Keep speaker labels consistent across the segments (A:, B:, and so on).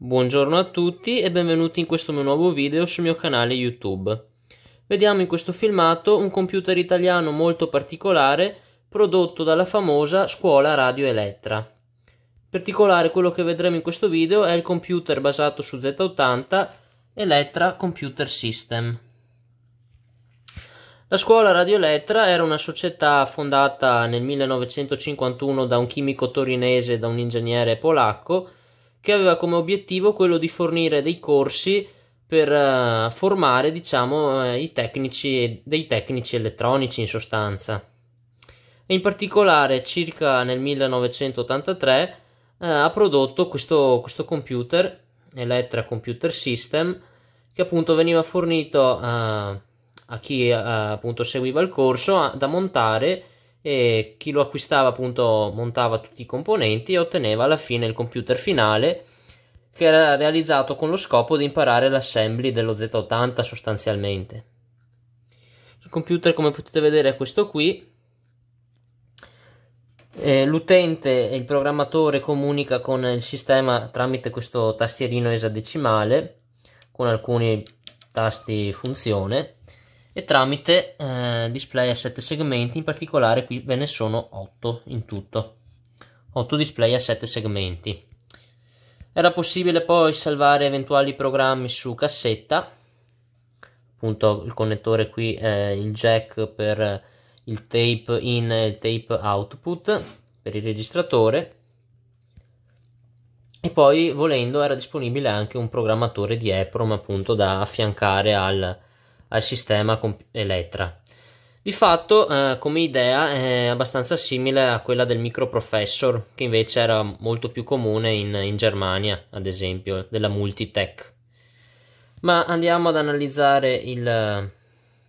A: Buongiorno a tutti e benvenuti in questo mio nuovo video sul mio canale YouTube. Vediamo in questo filmato un computer italiano molto particolare prodotto dalla famosa scuola Radio Elettra. In particolare quello che vedremo in questo video è il computer basato su Z80 Elettra Computer System. La scuola Radio Elettra era una società fondata nel 1951 da un chimico torinese e da un ingegnere polacco che aveva come obiettivo quello di fornire dei corsi per uh, formare diciamo, eh, i tecnici, dei tecnici elettronici in sostanza. E in particolare circa nel 1983 uh, eh, ha prodotto questo, questo computer, Elettra Computer System, che appunto veniva fornito uh, a chi appunto seguiva il corso a, da montare e chi lo acquistava appunto montava tutti i componenti e otteneva alla fine il computer finale che era realizzato con lo scopo di imparare l'assembly dello Z80 sostanzialmente. Il computer come potete vedere è questo qui. Eh, l'utente e il programmatore comunica con il sistema tramite questo tastierino esadecimale con alcuni tasti funzione e tramite eh, display a 7 segmenti, in particolare qui ve ne sono 8 in tutto, 8 display a 7 segmenti. Era possibile poi salvare eventuali programmi su cassetta, appunto il connettore qui, è il jack per il tape in e il tape output per il registratore e poi volendo era disponibile anche un programmatore di EPROM appunto da affiancare al, al sistema Elettra. Di fatto, eh, come idea, è abbastanza simile a quella del microprofessor, che invece era molto più comune in, in Germania, ad esempio, della Multitech. Ma andiamo ad analizzare il eh,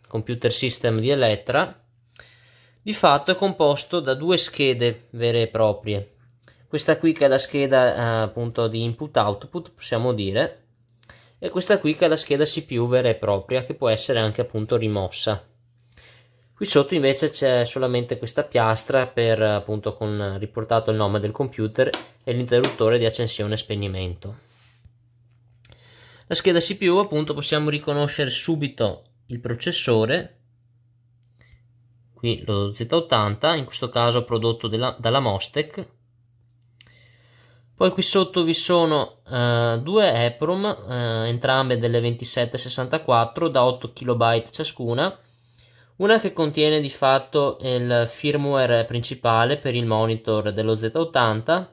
A: computer system di Elettra. Di fatto è composto da due schede vere e proprie. Questa qui che è la scheda eh, appunto di input-output, possiamo dire, e questa qui che è la scheda CPU vera e propria che può essere anche appunto rimossa qui sotto invece c'è solamente questa piastra per appunto con riportato il nome del computer e l'interruttore di accensione e spegnimento la scheda CPU appunto possiamo riconoscere subito il processore qui lo Z80 in questo caso prodotto della, dalla Mostec poi qui sotto vi sono eh, due EPROM, eh, entrambe delle 2764 da 8 KB ciascuna, una che contiene di fatto il firmware principale per il monitor dello Z80,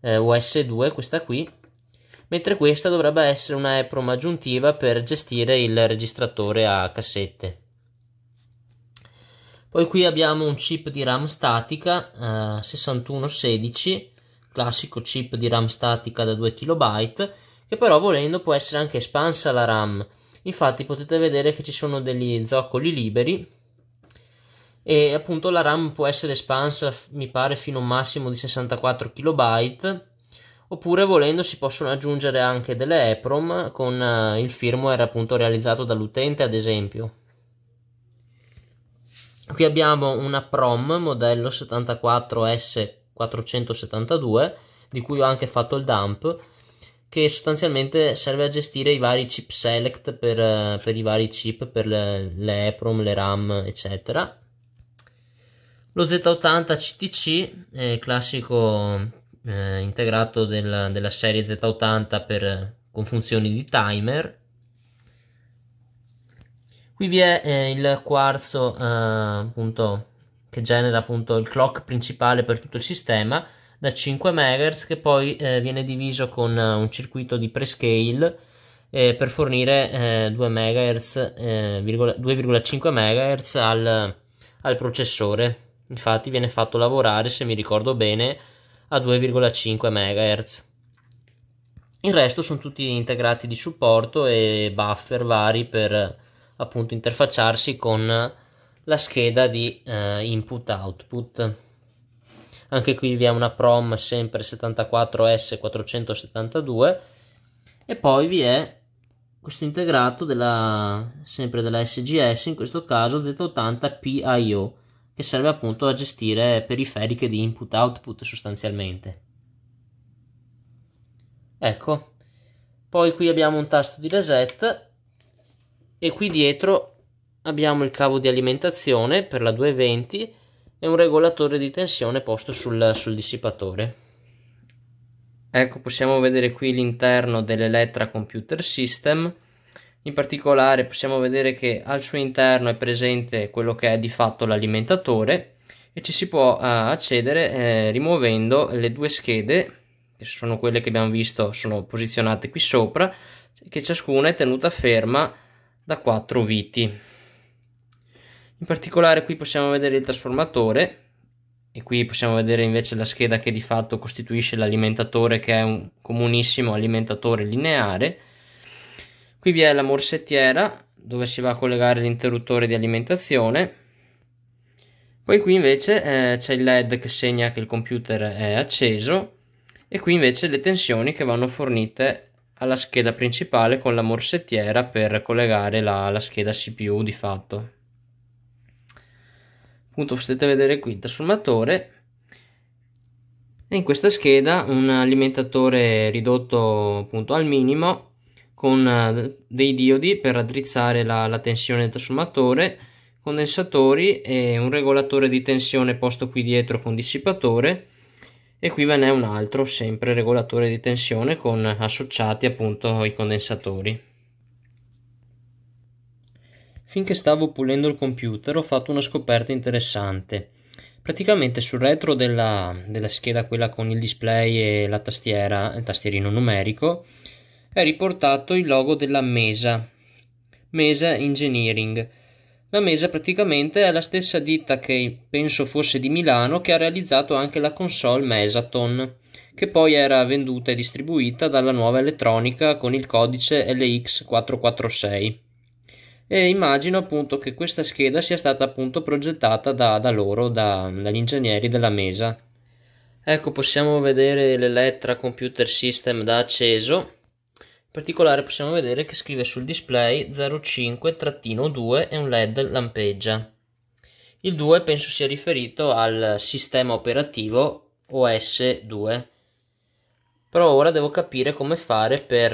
A: eh, OS2 questa qui, mentre questa dovrebbe essere una EPROM aggiuntiva per gestire il registratore a cassette. Poi qui abbiamo un chip di RAM statica 6116 eh, classico chip di RAM statica da 2 KB, che però volendo può essere anche espansa la RAM. Infatti potete vedere che ci sono degli zoccoli liberi e appunto la RAM può essere espansa mi pare fino a un massimo di 64 KB oppure volendo si possono aggiungere anche delle EPROM con eh, il firmware appunto realizzato dall'utente ad esempio. Qui abbiamo una PROM modello 74S 472 di cui ho anche fatto il dump che sostanzialmente serve a gestire i vari chip select per, per i vari chip per le, le EPROM, le RAM eccetera lo Z80 CTC eh, classico eh, integrato del, della serie Z80 per, con funzioni di timer qui vi è eh, il quarzo eh, appunto che genera appunto il clock principale per tutto il sistema da 5 MHz che poi eh, viene diviso con eh, un circuito di prescale eh, per fornire eh, 2 MHz, 2,5 MHz al, al processore. Infatti viene fatto lavorare, se mi ricordo bene, a 2,5 MHz. Il resto sono tutti integrati di supporto e buffer vari per appunto interfacciarsi con la scheda di eh, input output anche qui vi è una prom sempre 74s472 e poi vi è questo integrato della, sempre della SGS in questo caso Z80PIO che serve appunto a gestire periferiche di input output sostanzialmente ecco poi qui abbiamo un tasto di reset e qui dietro abbiamo il cavo di alimentazione per la 220 e un regolatore di tensione posto sul, sul dissipatore. Ecco, possiamo vedere qui l'interno dell'Electra Computer System. In particolare possiamo vedere che al suo interno è presente quello che è di fatto l'alimentatore e ci si può eh, accedere eh, rimuovendo le due schede, che sono quelle che abbiamo visto, sono posizionate qui sopra, che ciascuna è tenuta ferma da quattro viti. In particolare qui possiamo vedere il trasformatore e qui possiamo vedere invece la scheda che di fatto costituisce l'alimentatore che è un comunissimo alimentatore lineare. Qui vi è la morsettiera dove si va a collegare l'interruttore di alimentazione. Poi qui invece eh, c'è il LED che segna che il computer è acceso e qui invece le tensioni che vanno fornite alla scheda principale con la morsettiera per collegare la, la scheda CPU di fatto appunto potete vedere qui il trasformatore e in questa scheda un alimentatore ridotto appunto al minimo con eh, dei diodi per raddrizzare la, la tensione del trasformatore condensatori e un regolatore di tensione posto qui dietro con dissipatore e qui ve ne è un altro sempre regolatore di tensione con associati appunto i condensatori Finché stavo pulendo il computer ho fatto una scoperta interessante. Praticamente sul retro della, della scheda, quella con il display e la tastiera, il tastierino numerico, è riportato il logo della Mesa, Mesa Engineering. La Mesa praticamente è la stessa ditta che penso fosse di Milano che ha realizzato anche la console Mesaton, che poi era venduta e distribuita dalla nuova elettronica con il codice LX446 e immagino appunto che questa scheda sia stata appunto progettata da, da loro, da, dagli ingegneri della mesa. Ecco, possiamo vedere l'Elettra Computer System da acceso. In particolare possiamo vedere che scrive sul display 05-2 e un LED lampeggia. Il 2 penso sia riferito al sistema operativo OS2. Però ora devo capire come fare per,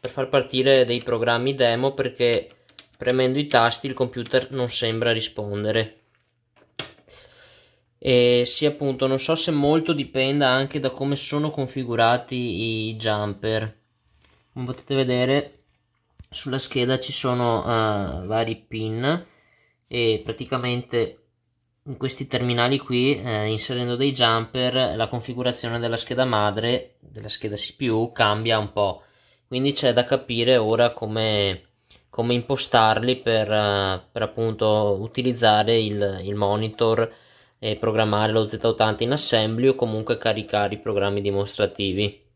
A: per far partire dei programmi demo perché Premendo i tasti il computer non sembra rispondere. E sì, appunto, non so se molto dipenda anche da come sono configurati i jumper. Come potete vedere, sulla scheda ci sono uh, vari pin e praticamente in questi terminali qui eh, inserendo dei jumper la configurazione della scheda madre della scheda CPU cambia un po' quindi c'è da capire ora come come impostarli per, eh, per appunto utilizzare il, il, monitor e programmare lo Z80 in assembly o comunque caricare i programmi dimostrativi.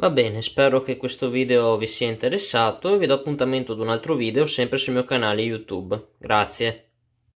A: Va bene, spero che questo video vi sia interessato e vi do appuntamento ad un altro video sempre sul mio canale YouTube. Grazie.